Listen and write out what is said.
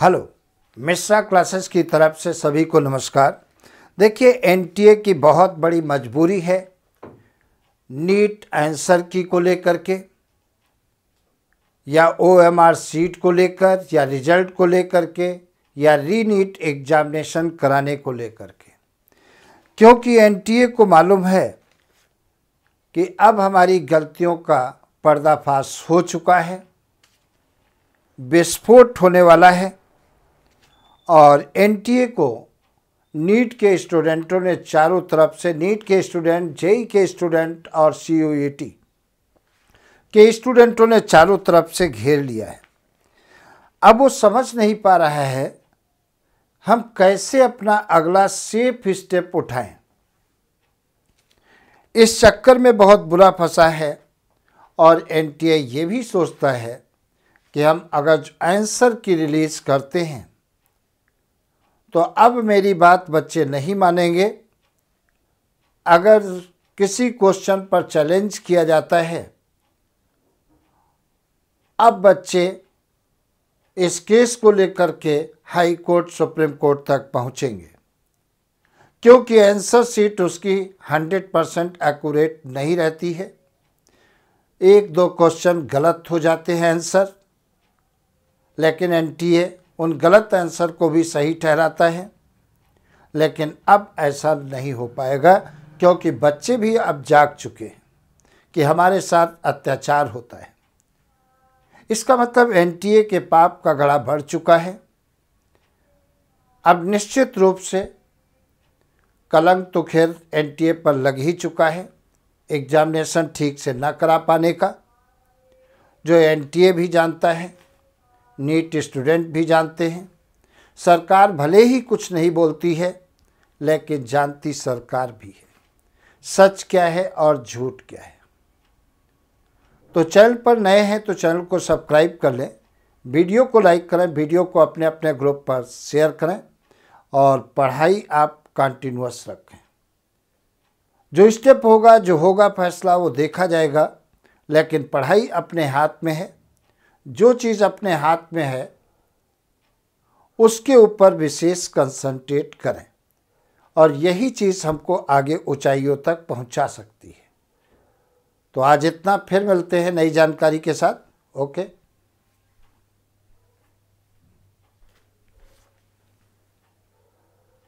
hello Mishra classes की तरफ से सभी को नमस्कार देखिए एनटीए की बहुत बड़ी मजबूरी है नीट आंसर की को लेकर के या ओएमआर सीट को लेकर या रिजल्ट को लेकर के या रीनीट एग्जामिनेशन कराने को लेकर के क्योंकि एनटीए को मालूम है कि अब हमारी गलतियों का पर्दाफाश हो चुका है विस्फोट होने वाला है और एनटीए को नीट के स्टूडेंटों ने चारों तरफ से नीट के स्टूडेंट जेई e e के स्टूडेंट और सी e के स्टूडेंटों ने चारों तरफ से घेर लिया है अब वो समझ नहीं पा रहा है हम कैसे अपना अगला सेफ स्टेप उठाएं इस चक्कर में बहुत बुरा फंसा है और एनटीए ये भी सोचता है कि हम अगर आंसर की रिलीज़ करते हैं तो अब मेरी बात बच्चे नहीं मानेंगे अगर किसी क्वेश्चन पर चैलेंज किया जाता है अब बच्चे इस केस को लेकर के हाई कोर्ट सुप्रीम कोर्ट तक पहुंचेंगे क्योंकि आंसर सीट उसकी 100 परसेंट एक्यूरेट नहीं रहती है एक दो क्वेश्चन गलत हो जाते हैं आंसर लेकिन एनटीए उन गलत आंसर को भी सही ठहराता है लेकिन अब ऐसा नहीं हो पाएगा क्योंकि बच्चे भी अब जाग चुके हैं कि हमारे साथ अत्याचार होता है इसका मतलब एनटीए के पाप का गड़ा भर चुका है अब निश्चित रूप से कलंक तो खैर एनटीए पर लग ही चुका है एग्जामिनेशन ठीक से ना करा पाने का जो एनटीए भी जानता है नीट स्टूडेंट भी जानते हैं सरकार भले ही कुछ नहीं बोलती है लेकिन जानती सरकार भी है सच क्या है और झूठ क्या है तो चैनल पर नए हैं तो चैनल को सब्सक्राइब कर लें वीडियो को लाइक करें वीडियो को अपने अपने ग्रुप पर शेयर करें और पढ़ाई आप कंटिन्यूस रखें जो स्टेप होगा जो होगा फैसला वो देखा जाएगा लेकिन पढ़ाई अपने हाथ में है जो चीज़ अपने हाथ में है उसके ऊपर विशेष कंसंट्रेट करें और यही चीज़ हमको आगे ऊंचाइयों तक पहुंचा सकती है तो आज इतना फिर मिलते हैं नई जानकारी के साथ ओके